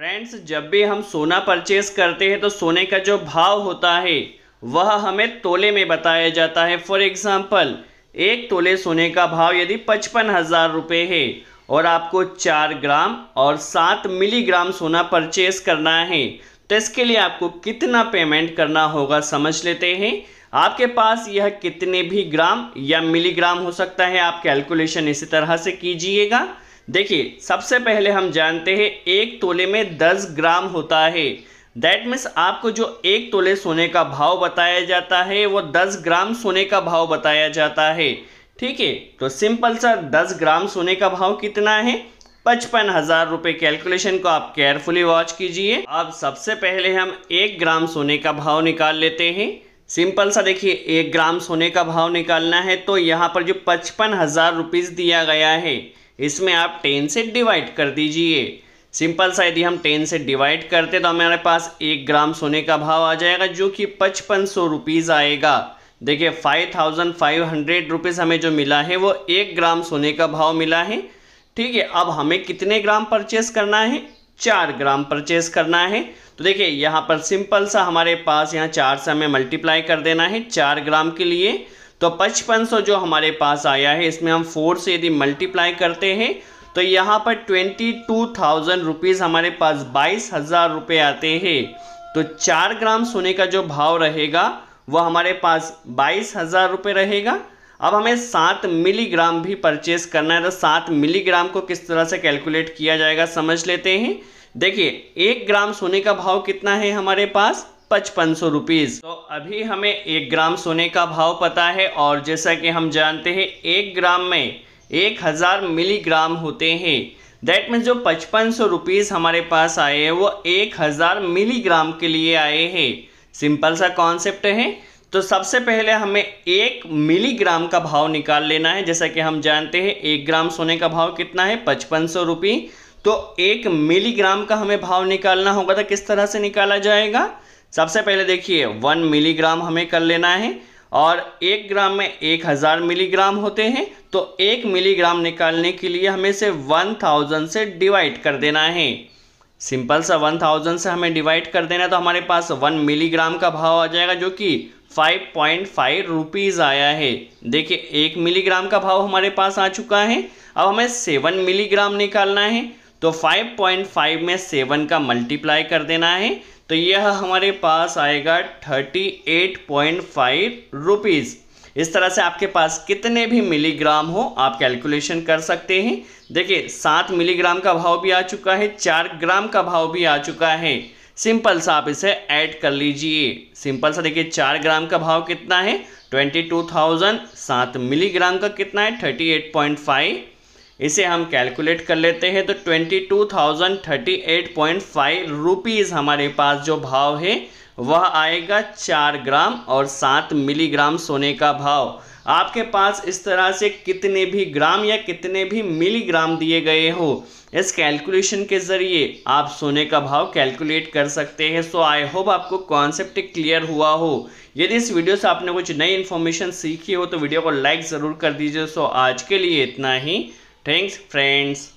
Friends जब भी हम सोना परचेज करते हैं तो सोने का जो भाव होता है वह हमें तोले में बताया जाता है फॉर एग्ज़ाम्पल एक तोले सोने का भाव यदि पचपन हज़ार रुपये है और आपको चार ग्राम और सात मिलीग्राम सोना परचेज करना है तो इसके लिए आपको कितना पेमेंट करना होगा समझ लेते हैं आपके पास यह कितने भी ग्राम या मिलीग्राम हो सकता है आप कैलकुलेशन इसी तरह से कीजिएगा देखिए सबसे पहले हम जानते हैं एक तोले में दस ग्राम होता है दैट मीन्स आपको जो एक तोले सोने का भाव बताया जाता है वो दस ग्राम सोने का भाव बताया जाता है ठीक है तो सिंपल सा दस ग्राम सोने का भाव कितना है पचपन हज़ार रुपये कैलकुलेशन को आप केयरफुली वॉच कीजिए अब सबसे पहले हम एक ग्राम सोने का भाव निकाल लेते हैं सिंपल सा देखिए एक ग्राम सोने का भाव निकालना है तो यहाँ पर जो पचपन हज़ार रुपीज़ दिया गया है इसमें आप टेन से डिवाइड कर दीजिए सिंपल सा यदि हम टेन से डिवाइड करते तो हमारे पास एक ग्राम सोने का भाव आ जाएगा जो कि पचपन सौ रुपीज़ आएगा देखिए five thousand five hundred rupees हमें जो मिला है वो एक ग्राम सोने का भाव मिला है ठीक है अब हमें कितने ग्राम परचेस करना है चार ग्राम परचेस करना है तो देखिए यहाँ पर सिंपल सा हमारे पास यहाँ चार से हमें मल्टीप्लाई कर देना है चार ग्राम के लिए तो पचपन सौ जो हमारे पास आया है इसमें हम फोर से यदि मल्टीप्लाई करते हैं तो यहाँ पर ट्वेंटी टू थाउजेंड रुपीज़ हमारे पास बाईस हज़ार रुपये आते हैं तो चार ग्राम सोने का जो भाव रहेगा वह हमारे पास बाईस हज़ार रुपये रहेगा अब हमें सात मिलीग्राम भी परचेस करना है तो सात मिलीग्राम को किस तरह से कैलकुलेट किया जाएगा समझ लेते हैं देखिए एक ग्राम सोने का भाव कितना है हमारे पास पचपन सौ रुपीज़ तो अभी हमें एक ग्राम सोने का भाव पता है और जैसा कि हम जानते हैं एक ग्राम में एक हज़ार मिलीग्राम होते हैं दैट मीन जो पचपन सौ रुपीज़ हमारे पास आए हैं वो एक हज़ार मिलीग्राम के लिए आए हैं सिंपल सा कॉन्सेप्ट है तो सबसे पहले हमें एक मिलीग्राम का भाव निकाल लेना है जैसा कि हम जानते हैं एक ग्राम सोने का भाव कितना है पचपन सौ रुपये तो एक मिलीग्राम का हमें भाव निकालना होगा तो किस तरह से निकाला जाएगा सबसे पहले देखिए वन मिलीग्राम हमें कर लेना है और एक ग्राम में एक हज़ार मिलीग्राम होते हैं तो एक मिलीग्राम निकालने के लिए हमें से वन थाउजेंड से डिवाइड कर देना है सिंपल सा वन थाउजेंड से हमें डिवाइड कर देना है तो हमारे पास वन मिलीग्राम का भाव आ जाएगा जो कि फाइव पॉइंट फाइव रुपीज़ आया है देखिए एक मिलीग्राम का भाव हमारे पास आ चुका है अब हमें सेवन मिलीग्राम निकालना है तो 5.5 में 7 का मल्टीप्लाई कर देना है तो यह हमारे पास आएगा 38.5 रुपीज़ इस तरह से आपके पास कितने भी मिलीग्राम हो आप कैलकुलेशन कर सकते हैं देखिए सात मिलीग्राम का भाव भी आ चुका है चार ग्राम का भाव भी आ चुका है सिंपल सा आप इसे ऐड कर लीजिए सिंपल सा देखिए चार ग्राम का भाव कितना है ट्वेंटी टू थाउजेंड सात मिलीग्राम का कितना है थर्टी एट पॉइंट फाइव इसे हम कैलकुलेट कर लेते हैं तो twenty two thousand thirty eight point five rupees हमारे पास जो भाव है वह आएगा चार ग्राम और सात मिलीग्राम सोने का भाव आपके पास इस तरह से कितने भी ग्राम या कितने भी मिलीग्राम दिए गए हो इस कैलकुलेशन के ज़रिए आप सोने का भाव कैलकुलेट कर सकते हैं सो आई होप आपको कॉन्सेप्ट क्लियर हुआ हो यदि इस वीडियो से आपने कुछ नई इन्फॉर्मेशन सीखी हो तो वीडियो को लाइक ज़रूर कर दीजिए सो आज के लिए इतना ही Thanks friends.